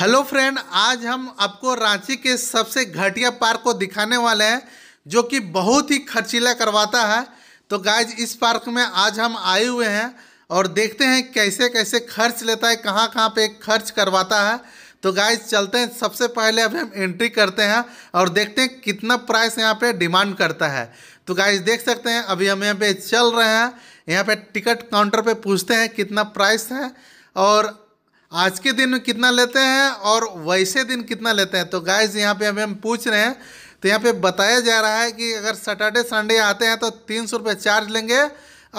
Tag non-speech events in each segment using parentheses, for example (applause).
hello friend आज हम आपको रांची के सबसे घटिया पार्क को दिखाने वाले हैं जो कि बहुत ही खर्चीला करवाता है तो गाइज इस पार्क में आज हम आए हुए हैं और देखते हैं कैसे कैसे खर्च लेता है कहाँ कहाँ पे खर्च करवाता है तो गाइज चलते हैं सबसे पहले अभी हम एंट्री करते हैं और देखते हैं कितना प्राइस यहाँ पर डिमांड करता है तो गाइज देख सकते हैं अभी हम यहाँ पे चल रहे हैं यहाँ पर टिकट काउंटर पर पूछते हैं कितना प्राइस है और आज के दिन कितना लेते हैं और वैसे दिन कितना लेते हैं तो गाइज यहाँ पे अभी हम पूछ रहे हैं तो यहाँ पे बताया जा रहा है कि अगर सैटरडे संडे आते हैं तो तीन सौ रुपये चार्ज लेंगे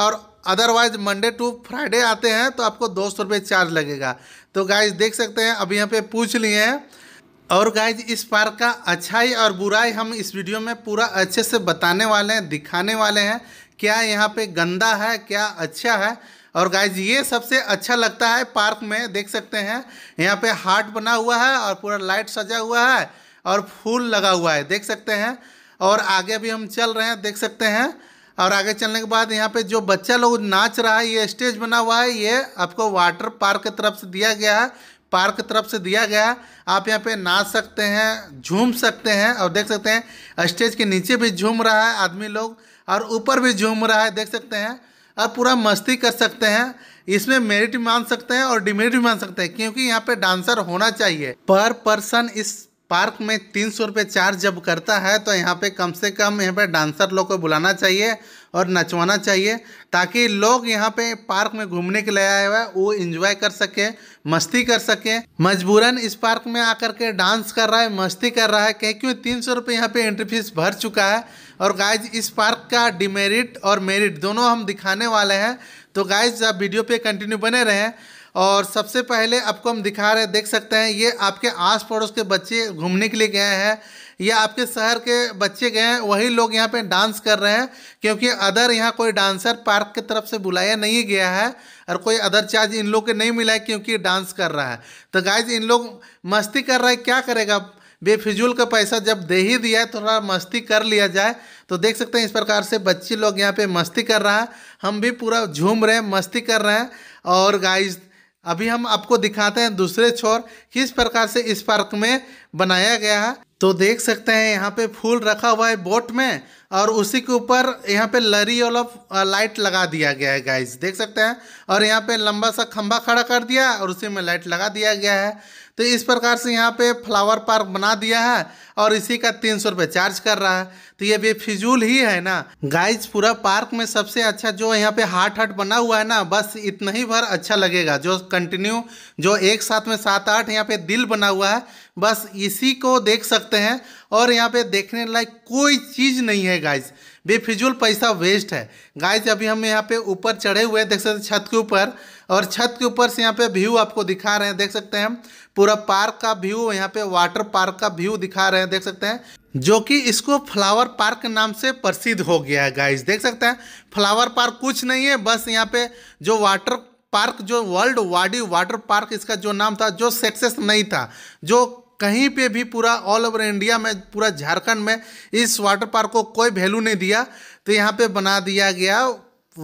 और अदरवाइज मंडे टू फ्राइडे आते हैं तो आपको दो सौ रुपये चार्ज लगेगा तो गाइज देख सकते हैं अब यहाँ पे पूछ लिए हैं और गाइज इस पार्क का अच्छाई और बुराई हम इस वीडियो में पूरा अच्छे से बताने वाले हैं दिखाने वाले हैं क्या यहाँ पर गंदा है क्या अच्छा है और गाइज ये सबसे अच्छा लगता है पार्क में देख सकते हैं यहाँ पे हार्ट बना हुआ है और पूरा लाइट सजा हुआ है और फूल लगा हुआ है देख सकते हैं और आगे भी हम चल रहे हैं देख सकते हैं और आगे चलने के बाद यहाँ पे जो बच्चा लोग नाच रहा है ये स्टेज बना हुआ है ये आपको वाटर पार्क की तरफ से दिया गया है पार्क की तरफ से दिया गया है आप यहाँ पे नाच सकते हैं झूम सकते हैं और देख सकते हैं स्टेज के नीचे भी झूम रहा है आदमी लोग और ऊपर भी झूम रहा है देख सकते हैं आप पूरा मस्ती कर सकते हैं इसमें मेरिट मान सकते हैं और डिमेरिट भी मान सकते हैं क्योंकि यहाँ पे डांसर होना चाहिए पर पर्सन इस पार्क में तीन सौ रुपये चार्ज जब करता है तो यहाँ पे कम से कम यहाँ पे डांसर लोग को बुलाना चाहिए और नचवाना चाहिए ताकि लोग यहाँ पे पार्क में घूमने के लिए आए हुए वो इंजॉय कर सके मस्ती कर सके मजबूरन इस पार्क में आकर के डांस कर रहा है मस्ती कर रहा है कहीं क्यों तीन सौ रुपये यहाँ पे एंट्री फीस भर चुका है और गाइज इस पार्क का डिमेरिट और मेरिट दोनों हम दिखाने वाले हैं तो गाइज आप वीडियो पे कंटिन्यू बने रहें और सबसे पहले आपको हम दिखा रहे देख सकते हैं ये आपके आस पड़ोस के बच्चे घूमने के लिए गए हैं या आपके शहर के बच्चे गए हैं वही लोग यहाँ पे डांस कर रहे हैं क्योंकि अदर यहाँ कोई डांसर पार्क की तरफ से बुलाया नहीं गया है और कोई अदर चार्ज इन लोग के नहीं मिला है क्योंकि डांस कर रहा है तो गाइज इन लोग मस्ती कर रहा है क्या करेगा बेफिजूल का पैसा जब दे ही दिया है थोड़ा मस्ती कर लिया जाए तो देख सकते हैं इस प्रकार से बच्चे लोग यहाँ पे मस्ती कर रहा है हम भी पूरा झूम रहे हैं मस्ती कर रहे हैं और गाइज अभी हम आपको दिखाते हैं दूसरे छोर किस प्रकार से इस पार्क में बनाया गया है तो देख सकते हैं यहाँ पे फूल रखा हुआ है बोट में और उसी के ऊपर यहाँ पे लरी वाला लाइट लगा दिया गया है गाइस देख सकते हैं और यहाँ पे लंबा सा खंबा खड़ा कर दिया और उसी में लाइट लगा दिया गया है तो इस प्रकार से यहाँ पे फ्लावर पार्क बना दिया है और इसी का तीन सौ रुपये चार्ज कर रहा है तो ये बेफिजूल ही है ना गाइज पूरा पार्क में सबसे अच्छा जो यहाँ पे हार्ट हार्ट बना हुआ है ना बस इतना ही भर अच्छा लगेगा जो कंटिन्यू जो एक साथ में सात आठ यहाँ पे दिल बना हुआ है बस इसी को देख सकते हैं और यहाँ पे देखने लायक कोई चीज़ नहीं है गाइज बेफिजूल पैसा वेस्ट है गाइज अभी हम यहाँ पे ऊपर चढ़े हुए देख सकते छत के ऊपर और छत के ऊपर से यहाँ पे व्यू आपको दिखा रहे हैं देख सकते हैं पूरा पार्क का व्यू यहाँ पे वाटर पार्क का व्यू दिखा रहे हैं देख सकते हैं जो कि इसको फ्लावर पार्क नाम से प्रसिद्ध हो गया है गाइस देख सकते हैं फ्लावर पार्क कुछ नहीं है बस यहाँ पे जो वाटर पार्क जो वर्ल्ड वाडी वाटर पार्क इसका जो नाम था जो सक्सेस नहीं था जो कहीं पे भी पूरा ऑल ओवर इंडिया में पूरा झारखंड में इस वाटर पार्क को कोई वैल्यू नहीं दिया तो यहाँ पे बना दिया गया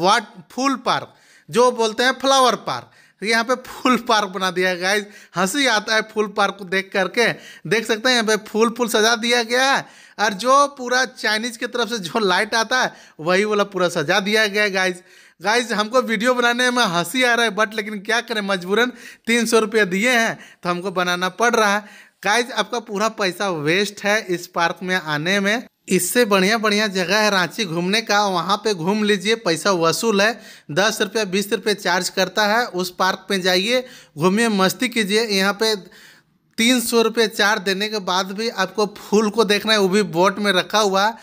वाट फूल पार्क जो बोलते हैं फ्लावर पार्क तो यहाँ पे फूल पार्क बना दिया गया है हंसी आता है फूल पार्क को देख करके देख सकते हैं यहाँ पे फूल फूल सजा दिया गया है और जो पूरा चाइनीज की तरफ से जो लाइट आता है वही वाला पूरा सजा दिया गया है गाइज गाइज हमको वीडियो बनाने में हंसी आ रहा है बट लेकिन क्या करें मजबूरन तीन सौ रुपये दिए हैं तो हमको बनाना पड़ रहा है गाइज आपका पूरा पैसा वेस्ट है इस पार्क में आने में इससे बढ़िया बढ़िया जगह है रांची घूमने का वहाँ पे घूम लीजिए पैसा वसूल है दस रुपये बीस रुपये चार्ज करता है उस पार्क में जाइए घूमिए मस्ती कीजिए यहाँ पे तीन सौ रुपये चार्ज देने के बाद भी आपको फूल को देखना है वो भी बोट में रखा हुआ है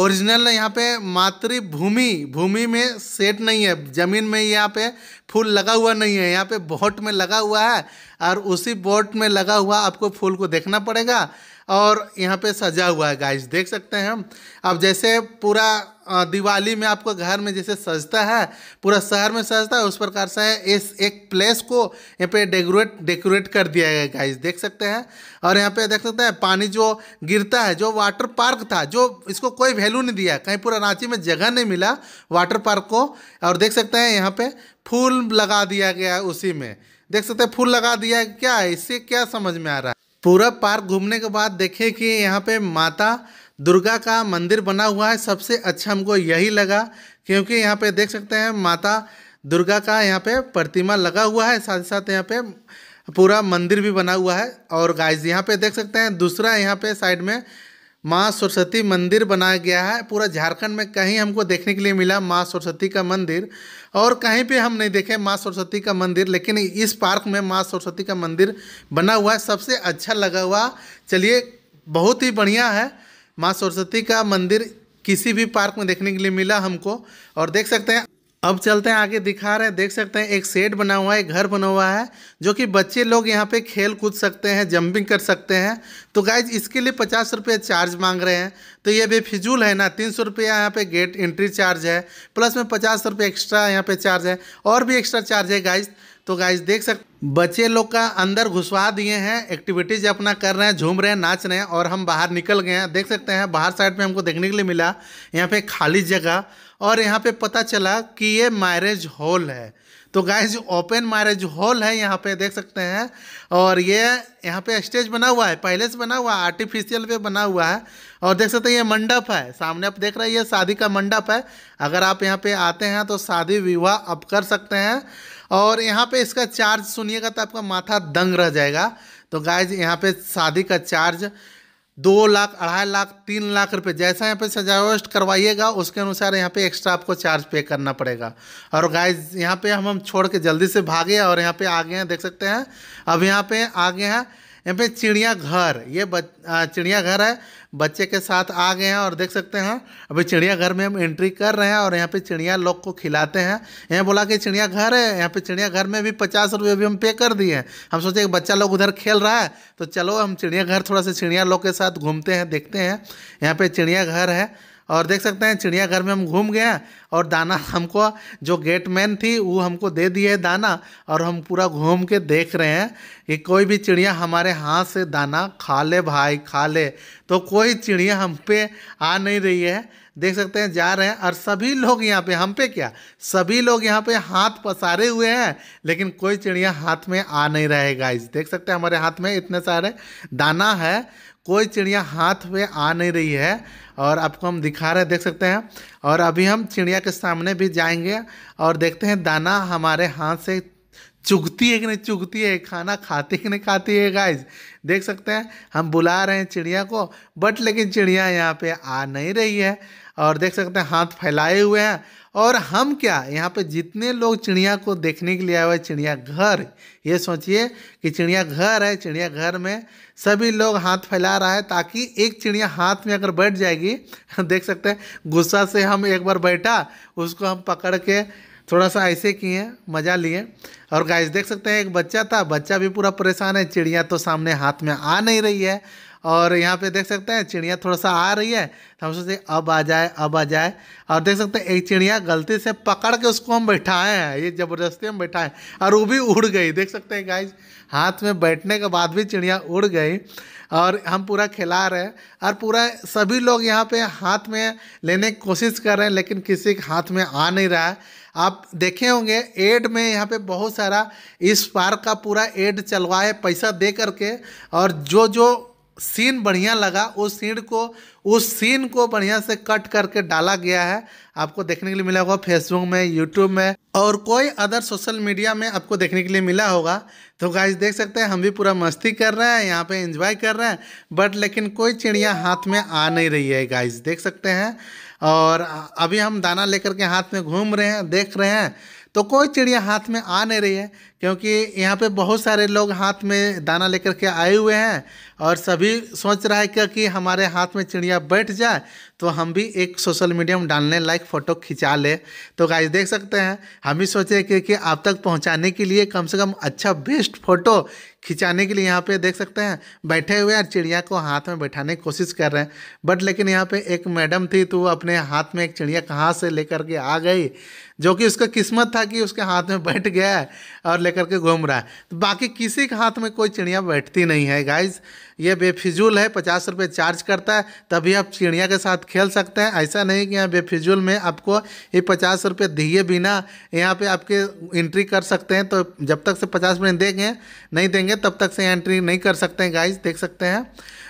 ओरिजिनल यहाँ पे मातृभूमि भूमि में सेट नहीं है ज़मीन में यहाँ पे फूल लगा हुआ नहीं है यहाँ पे बोट में लगा हुआ है और उसी बोट में लगा हुआ आपको फूल को देखना पड़ेगा और यहाँ पे सजा हुआ है गाइस देख सकते हैं हम अब जैसे पूरा दिवाली में आपको घर में जैसे सजता है पूरा शहर में सजता है उस प्रकार से इस एक प्लेस को यहाँ पे डेकोरेट डेकोरेट कर दिया गया गाइस देख सकते हैं और यहाँ पे देख सकते हैं पानी जो गिरता है जो वाटर पार्क था जो इसको कोई वैल्यू नहीं दिया कहीं पूरा रांची में जगह नहीं मिला वाटर पार्क को और देख सकते हैं यहाँ पे फूल लगा दिया गया उसी में देख सकते हैं फूल लगा दिया क्या है इससे क्या समझ में आ रहा है पूरा पार्क घूमने के बाद देखें कि यहाँ पे माता दुर्गा का मंदिर बना हुआ है सबसे अच्छा हमको यही लगा क्योंकि यहाँ पे देख सकते हैं माता दुर्गा का यहाँ पे प्रतिमा लगा हुआ है साथ ही साथ यहाँ पे पूरा मंदिर भी बना हुआ है और गाइस यहाँ पे देख सकते हैं दूसरा यहाँ पे साइड में माँ सरस्वती मंदिर बनाया गया है पूरा झारखंड में कहीं हमको देखने के लिए मिला माँ सरस्वती का मंदिर और कहीं पे हम नहीं देखे माँ सरस्वती का मंदिर लेकिन इस पार्क में माँ सरस्वती का मंदिर बना हुआ है सबसे अच्छा लगा हुआ चलिए बहुत ही बढ़िया है माँ सरस्वती का मंदिर किसी भी पार्क में देखने के लिए मिला हमको और देख सकते हैं अब चलते हैं आगे दिखा रहे हैं देख सकते हैं एक सेट बना हुआ है घर बना हुआ है जो कि बच्चे लोग यहाँ पे खेल कूद सकते हैं जंपिंग कर सकते हैं तो गाइज इसके लिए पचास रुपये चार्ज मांग रहे हैं तो ये बेफिजूल है ना तीन सौ रुपया यहाँ पे गेट एंट्री चार्ज है प्लस में पचास रुपये एक्स्ट्रा यहाँ पे चार्ज है और भी एक्स्ट्रा चार्ज है गाइज तो गाइज देख सकते बच्चे लोग का अंदर घुसवा दिए हैं एक्टिविटीज अपना कर रहे हैं झूम रहे हैं नाच रहे हैं और हम बाहर निकल गए हैं देख सकते हैं बाहर साइड पे हमको देखने के लिए मिला यहाँ पे खाली जगह और यहाँ पे पता चला कि ये मैरिज हॉल है तो गाइज ओपन मैरिज हॉल है यहाँ पे देख सकते हैं और ये यहाँ पे स्टेज बना हुआ है पहले से बना हुआ है आर्टिफिशियल पे बना हुआ है और देख सकते हैं ये मंडप है सामने आप देख रहे हैं ये शादी का मंडप है अगर आप यहाँ पे आते हैं तो शादी विवाह आप कर सकते हैं और यहाँ पे इसका चार्ज सुनिएगा तो आपका माथा दंग रह जाएगा तो गाइज यहाँ पे शादी का चार्ज दो लाख अढ़ाई लाख तीन लाख रुपए जैसा यहाँ पे सजावट करवाइएगा उसके अनुसार यहाँ पे एक्स्ट्रा आपको चार्ज पे करना पड़ेगा और गाइज यहाँ पे हम हम छोड़ के जल्दी से भागे और यहाँ पे आ गए हैं देख सकते हैं अब यहाँ पे आ गए हैं यहाँ पे चिड़ियाघर ये चिड़ियाघर है बच्चे के साथ आ गए हैं और देख सकते हैं अभी चिड़ियाघर में हम एंट्री कर रहे हैं और यहाँ पे चिड़िया लोग को खिलाते हैं यहाँ बोला कि चिड़ियाघर है यहाँ पे चिड़ियाघर में भी पचास रुपये भी हम पे कर दिए हैं हम सोचे कि बच्चा लोग उधर खेल रहा है तो चलो हम चिड़ियाघर थोड़ा सा चिड़िया लोग के साथ घूमते हैं देखते हैं यहाँ पर चिड़ियाघर है और देख सकते हैं चिड़ियाघर में हम घूम गए और दाना (laughs) हमको जो गेटमैन थी वो हमको दे दिए दाना और हम पूरा घूम के देख रहे हैं कि कोई भी चिड़िया हमारे हाथ से दाना खा ले भाई खा ले तो कोई चिड़िया हम पे आ नहीं रही है देख सकते हैं जा रहे हैं और सभी लोग यहाँ पे हम पे क्या सभी लोग यहाँ पे हाथ पसारे हुए हैं लेकिन कोई चिड़िया हाथ में आ नहीं रहे इस देख सकते हैं हमारे हाथ में इतने सारे दाना है कोई चिड़िया हाथ में आ नहीं रही है और आपको हम दिखा रहे देख सकते हैं और अभी हम चिड़िया के सामने भी जाएंगे और देखते हैं दाना हमारे हाथ से चुगती है कि नहीं चुगती है खाना खाती है कि नहीं खाती है गाइस देख सकते हैं हम बुला रहे हैं चिड़िया को बट लेकिन चिड़िया यहाँ पे आ नहीं रही है और देख सकते हैं हाथ फैलाए हुए हैं और हम क्या यहाँ पे जितने लोग चिड़िया को देखने के लिए आए हुए चिड़िया घर ये सोचिए कि चिड़िया घर है चिड़िया घर में सभी लोग हाथ फैला रहा है ताकि एक चिड़िया हाथ में अगर बैठ जाएगी (laughs) देख सकते हैं गुस्सा से हम एक बार बैठा उसको हम पकड़ के थोड़ा सा ऐसे किए मज़ा लिए और गाइस देख सकते हैं एक बच्चा था बच्चा भी पूरा परेशान है चिड़िया तो सामने हाथ में आ नहीं रही है और यहाँ पे देख सकते हैं चिड़िया थोड़ा सा आ रही है तो हम सोचते अब आ जाए अब आ जाए और देख सकते हैं एक चिड़िया गलती से पकड़ के उसको हम बैठाए हैं ये ज़बरदस्ती हम बैठाए और वो भी उड़ गई देख सकते हैं गाइज हाथ में बैठने के बाद भी चिड़िया उड़ गई और हम पूरा खिला रहे हैं और पूरा सभी लोग यहाँ पे हाथ में लेने की कोशिश कर रहे हैं लेकिन किसी के हाथ में आ नहीं रहा है आप देखे होंगे एड में यहाँ पे बहुत सारा इस पार्क का पूरा एड चलवाए पैसा दे करके और जो जो सीन बढ़िया लगा उस सीन को उस सीन को बढ़िया से कट करके डाला गया है आपको देखने के लिए मिला होगा फेसबुक में यूट्यूब में और कोई अदर सोशल मीडिया में आपको देखने के लिए मिला होगा तो गाइज देख सकते हैं हम भी पूरा मस्ती कर रहे हैं यहाँ पे एंजॉय कर रहे हैं बट लेकिन कोई चिड़िया हाथ में आ नहीं रही है गाइज देख सकते हैं और अभी हम दाना लेकर के हाथ में घूम रहे हैं देख रहे हैं तो कोई चिड़िया हाथ में आ नहीं रही है क्योंकि यहाँ पे बहुत सारे लोग हाथ में दाना लेकर के आए हुए हैं और सभी सोच रहा है क्या कि हमारे हाथ में चिड़िया बैठ जाए तो हम भी एक सोशल मीडिया में डालने लायक फ़ोटो खिंचा ले तो गाइस देख सकते हैं हम भी सोचे कि, कि आप तक पहुंचाने के लिए कम से कम अच्छा बेस्ट फ़ोटो खिंचाने के लिए यहाँ पे देख सकते हैं बैठे हुए और चिड़िया को हाथ में बैठाने की कोशिश कर रहे हैं बट लेकिन यहाँ पे एक मैडम थी तो अपने हाथ में एक चिड़िया कहाँ से लेकर के आ गई जो कि उसका किस्मत था कि उसके हाथ में बैठ गया है और लेकर के घूम रहा है तो बाकी किसी के हाथ में कोई चिड़िया बैठती नहीं है गाइज ये बेफिजूल है पचास रुपये चार्ज करता है तभी आप चिड़िया के साथ खेल सकते हैं ऐसा नहीं कि यहाँ बेफिजुल में आपको ये पचास रुपये दिए बिना यहाँ पे आपके एंट्री कर सकते हैं तो जब तक से पचास रुपये देंगे नहीं देंगे तब तक से एंट्री नहीं कर सकते हैं गाइज देख सकते हैं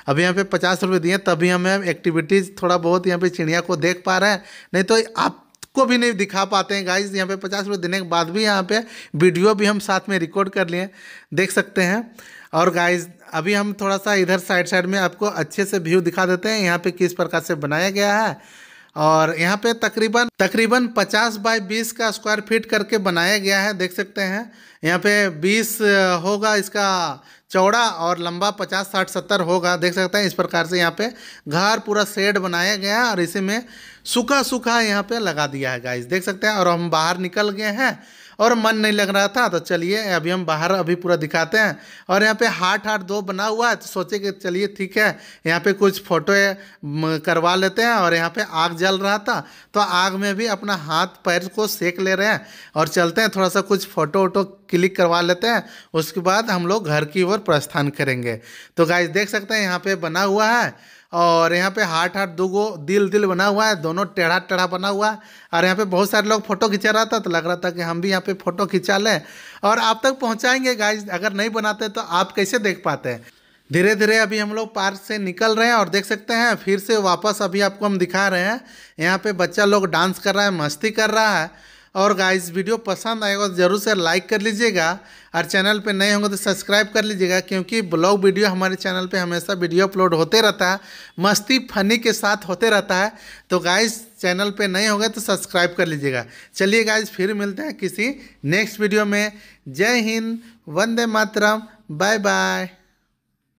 अब यहाँ पे पचास रुपये दिए तभी हमें एक्टिविटीज़ थोड़ा बहुत यहाँ पर चिड़िया को देख पा रहे हैं नहीं तो आप को भी नहीं दिखा पाते हैं गाइज यहाँ पे पचास रुपये देने के बाद भी यहाँ पे वीडियो भी हम साथ में रिकॉर्ड कर लिए देख सकते हैं और गाइज अभी हम थोड़ा सा इधर साइड साइड में आपको अच्छे से व्यू दिखा देते हैं यहाँ पे किस प्रकार से बनाया गया है और यहाँ पे तकरीबन तकरीबन 50 बाय 20 का स्क्वायर फीट करके बनाया गया है देख सकते हैं यहाँ पे 20 होगा इसका चौड़ा और लंबा 50 साठ सत्तर होगा देख सकते हैं इस प्रकार से यहाँ पे घर पूरा शेड बनाया गया है और इसी में सूखा सूखा यहाँ पे लगा दिया है गाइस देख सकते हैं और हम बाहर निकल गए हैं और मन नहीं लग रहा था तो चलिए अभी हम बाहर अभी पूरा दिखाते हैं और यहाँ पे हार्ट हार्ट दो बना हुआ है तो सोचे कि चलिए ठीक है यहाँ पे कुछ फोटो करवा लेते हैं और यहाँ पे आग जल रहा था तो आग में भी अपना हाथ पैर को सेक ले रहे हैं और चलते हैं थोड़ा सा कुछ फ़ोटो वोटो क्लिक करवा लेते हैं उसके बाद हम लोग घर की ओर प्रस्थान करेंगे तो गाइज देख सकते हैं यहाँ पे बना हुआ है और यहाँ पे हार्ट हार्ट दो गो दिल दिल बना हुआ है दोनों टेढ़ा टेढ़ा बना हुआ है और यहाँ पे बहुत सारे लोग फोटो खिंचा रहा था तो लग रहा था कि हम भी यहाँ पे फोटो खिंचा लें और आप तक पहुँचाएंगे गाइज अगर नहीं बनाते तो आप कैसे देख पाते हैं धीरे धीरे अभी हम लोग पार्क से निकल रहे हैं और देख सकते हैं फिर से वापस अभी आपको हम दिखा रहे हैं यहाँ पर बच्चा लोग डांस कर रहा है मस्ती कर रहा है और गाइस वीडियो पसंद आएगा तो ज़रूर से लाइक कर लीजिएगा और चैनल पे नए होंगे तो सब्सक्राइब कर लीजिएगा क्योंकि ब्लॉग वीडियो हमारे चैनल पे हमेशा वीडियो अपलोड होते रहता है मस्ती फनी के साथ होते रहता है तो गाइस चैनल पे नए होंगे तो सब्सक्राइब कर लीजिएगा चलिए गाइज फिर मिलते हैं किसी नेक्स्ट वीडियो में जय हिंद वंदे मातरम बाय बाय